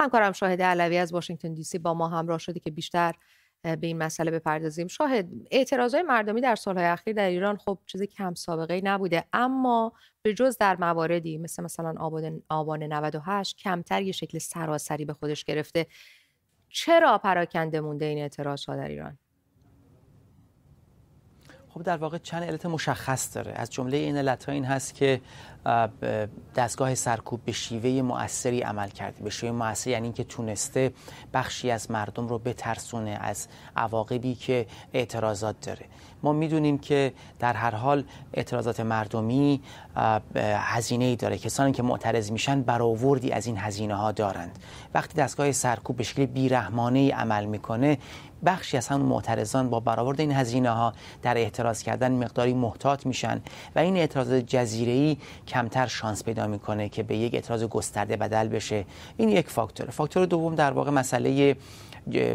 همکارم شاهد علوی از واشنگتن دی سی با ما همراه شده که بیشتر به این مسئله بپردازیم شاهد های مردمی در سالهای اخیر در ایران خب چیز کم سابقه نبوده اما به جز در مواردی مثل مثلا آبان 98 کمتر یه شکل سراسری به خودش گرفته چرا پراکنده مونده این اعتراض ها در ایران خب در واقع چند علت مشخص داره از جمله این علت ها این هست که دستگاه سرکوب به شیوه مؤثری عمل کرده به شیوه مؤثری یعنی اینکه تونسته بخشی از مردم رو بترسونه از عواقبی که اعتراضات داره ما میدونیم که در هر حال اعتراضات مردمی هزینه ای داره کسانی که معترض میشن برآوردی از این هزینه ها دارند وقتی دستگاه سرکوب به شکل بیرحمانه ای عمل میکنه بخشی از همون معترضان با برآورد این هزینه ها در اعتراض کردن مقداری محتاط میشن و این اعتراض جزیره کمتر شانس پیدا میکنه که به یک اعتراض گسترده بدل بشه این یک فاکتور فاکتور دوم در واقع مسئله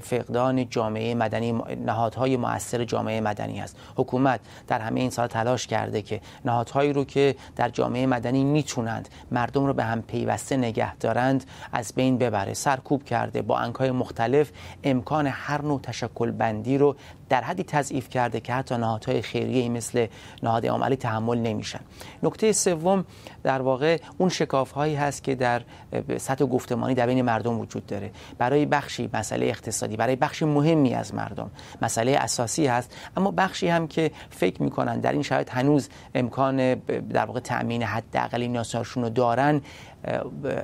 فقدان جامعه مدنی نهادهای مؤثر جامعه مدنی است حکومت در همه این سال تلاش کرده که نهادهایی رو که در جامعه مدنی میتونند مردم رو به هم پیوسته نگه دارند از بین ببره سرکوب کرده با انکای مختلف امکان هر نوع تشکل بندی رو در حدی تضعیف کرده که حتی نهادهای خیریه مثل نهاد امام تحمل نمیشن نکته سوم در واقع اون شکاف هایی هست که در سطح گفتمانی در بین مردم وجود داره برای بخشی مسئله اقتصادی برای بخشی مهمی از مردم مسئله اساسی هست اما بخشی هم که فکر میکنن در این شرایط هنوز امکان در واقع تامین حداقل نیازهاشون رو دارن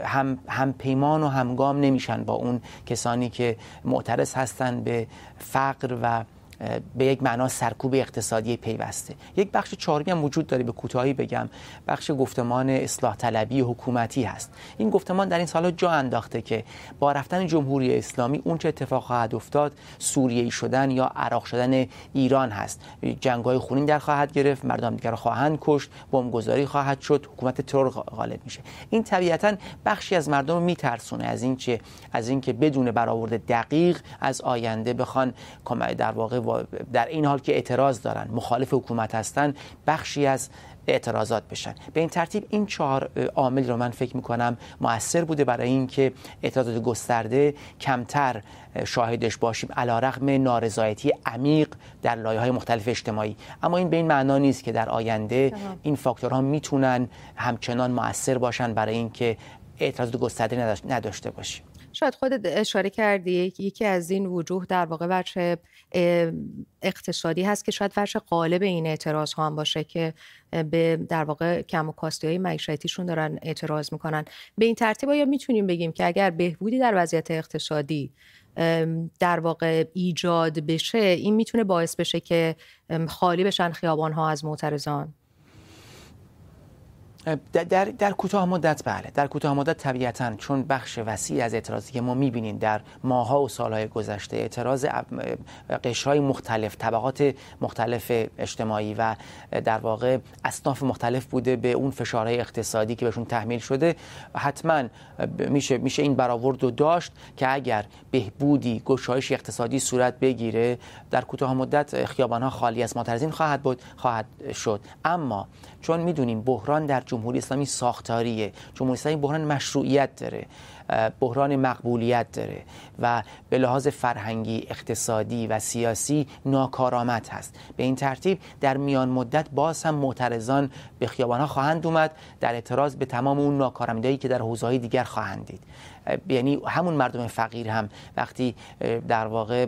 هم هم پیمان و همگام نمیشن با اون کسانی که معترض هستن به فقر و به یک معنا سرکوب اقتصادی پیوسته یک بخش چهارمی هم وجود داره به کوتاهی بگم بخش گفتمان اصلاح طلبی حکومتی هست این گفتمان در این سالا جا انداخته که با رفتن جمهوری اسلامی اون چه اتفاق خواهد افتاد سوریه شدن یا عراق شدن ایران هست جنگ خونین در خواهد گرفت مردم دیگر را خواهند کشت بمبگذاری خواهد شد حکومت ترور غالب میشه این طبیعتا بخشی از مردم رو میترسونه از اینکه از اینکه بدون برآورد دقیق از آینده بخوان در واقع در این حال که اعتراض دارن مخالف حکومت هستن بخشی از اعتراضات بشن به این ترتیب این چهار عامل رو من فکر میکنم موثر بوده برای اینکه اعتراضات گسترده کمتر شاهدش باشیم علا رقم نارضایتی عمیق در لایه های مختلف اجتماعی اما این به این معنا نیست که در آینده این فاکتورها میتونن همچنان موثر باشن برای اینکه اعتراضات گسترده نداشته باشیم شاید خودت اشاره کردی یکی از این وجوه در واقع وجه اقتصادی هست که شاید وجه قالب این اعتراض ها هم باشه که به در واقع کم و کاستی های معیشتیشون دارن اعتراض میکنن به این ترتیب یا میتونیم بگیم که اگر بهبودی در وضعیت اقتصادی در واقع ایجاد بشه این میتونه باعث بشه که خالی بشن خیابان ها از معترضان در, در کوتاه مدت بله در کوتاه مدت طبیعتا چون بخش وسیع از اعتراضی که ما میبینیم در ماها و سالهای گذشته اعتراض قشرهای مختلف طبقات مختلف اجتماعی و در واقع اصناف مختلف بوده به اون فشارهای اقتصادی که بهشون تحمیل شده حتما میشه میشه این برآورد رو داشت که اگر بهبودی گشایش اقتصادی صورت بگیره در کوتاه مدت خیابانها خالی از ماترزین خواهد بود خواهد شد اما چون میدونیم بحران در جمهوری اسلامی ساختاریه جمهوری اسلامی بحران مشروعیت داره بحران مقبولیت داره و به لحاظ فرهنگی اقتصادی و سیاسی ناکارآمد هست به این ترتیب در میان مدت باز هم معترضان به ها خواهند اومد در اعتراض به تمام اون ناکارآمدی که در حوزه‌های دیگر خواهند دید یعنی همون مردم فقیر هم وقتی در واقع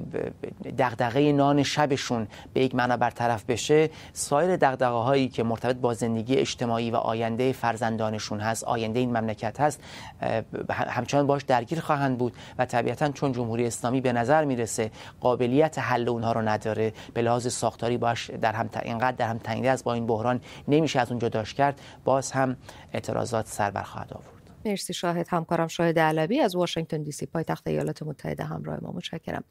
دغدغه نان شبشون به یک معنا برطرف بشه سایر دغدغه هایی که مرتبط با زندگی اجتماعی و آینده فرزندانشون هست آینده این مملکت هست همچنان باش درگیر خواهند بود و طبیعتا چون جمهوری اسلامی به نظر میرسه قابلیت حل اونها رو نداره به لحاظ ساختاری باش در هم اینقدر در هم تنگی از با این بحران نمیشه از اونجا داشت کرد باز هم اعتراضات سر بر آورد مرسی شاهد همکارم شاهد علوی از واشنگتن دی سی پایتخت ایالات متحده همراه ما متشکرم